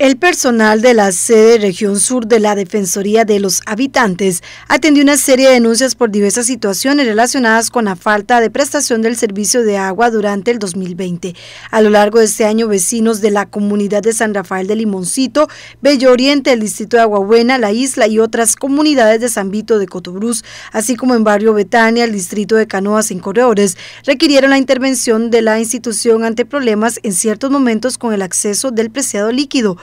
El personal de la sede Región Sur de la Defensoría de los Habitantes atendió una serie de denuncias por diversas situaciones relacionadas con la falta de prestación del servicio de agua durante el 2020. A lo largo de este año, vecinos de la comunidad de San Rafael de Limoncito, Bello Oriente, el distrito de Aguabuena, la isla y otras comunidades de San Vito de Cotobruz, así como en Barrio Betania, el distrito de Canoas y Corredores, requirieron la intervención de la institución ante problemas en ciertos momentos con el acceso del preciado líquido.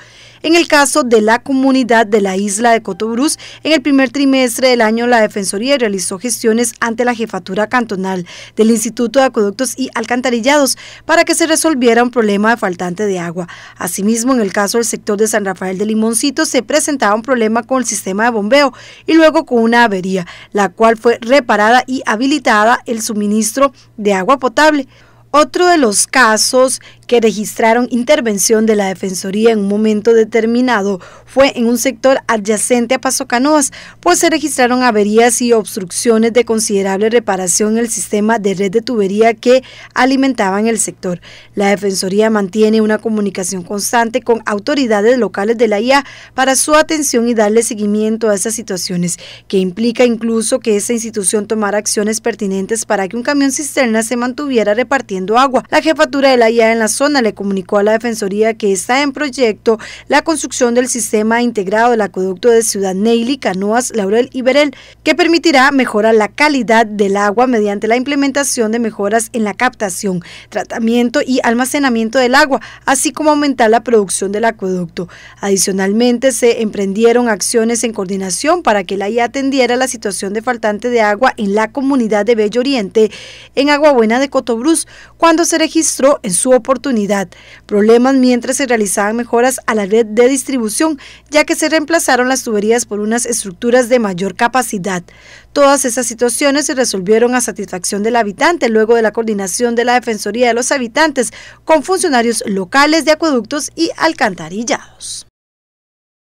En el caso de la comunidad de la isla de Cotobruz, en el primer trimestre del año la Defensoría realizó gestiones ante la Jefatura Cantonal del Instituto de Acueductos y Alcantarillados para que se resolviera un problema de faltante de agua. Asimismo, en el caso del sector de San Rafael de Limoncito se presentaba un problema con el sistema de bombeo y luego con una avería, la cual fue reparada y habilitada el suministro de agua potable. Otro de los casos que registraron intervención de la Defensoría en un momento determinado fue en un sector adyacente a Paso Canoas, pues se registraron averías y obstrucciones de considerable reparación en el sistema de red de tubería que alimentaban el sector. La Defensoría mantiene una comunicación constante con autoridades locales de la IA para su atención y darle seguimiento a esas situaciones, que implica incluso que esa institución tomara acciones pertinentes para que un camión cisterna se mantuviera repartiendo agua. La jefatura de la IA en la zona le comunicó a la Defensoría que está en proyecto la construcción del sistema integrado del acueducto de Ciudad Neyli, Canoas, Laurel y Berel, que permitirá mejorar la calidad del agua mediante la implementación de mejoras en la captación, tratamiento y almacenamiento del agua, así como aumentar la producción del acueducto. Adicionalmente, se emprendieron acciones en coordinación para que la IA atendiera la situación de faltante de agua en la comunidad de Bello Oriente, en Aguabuena de Cotobruz, cuando se registró en su oportunidad problemas mientras se realizaban mejoras a la red de distribución, ya que se reemplazaron las tuberías por unas estructuras de mayor capacidad. Todas esas situaciones se resolvieron a satisfacción del habitante luego de la coordinación de la Defensoría de los Habitantes con funcionarios locales de acueductos y alcantarillados.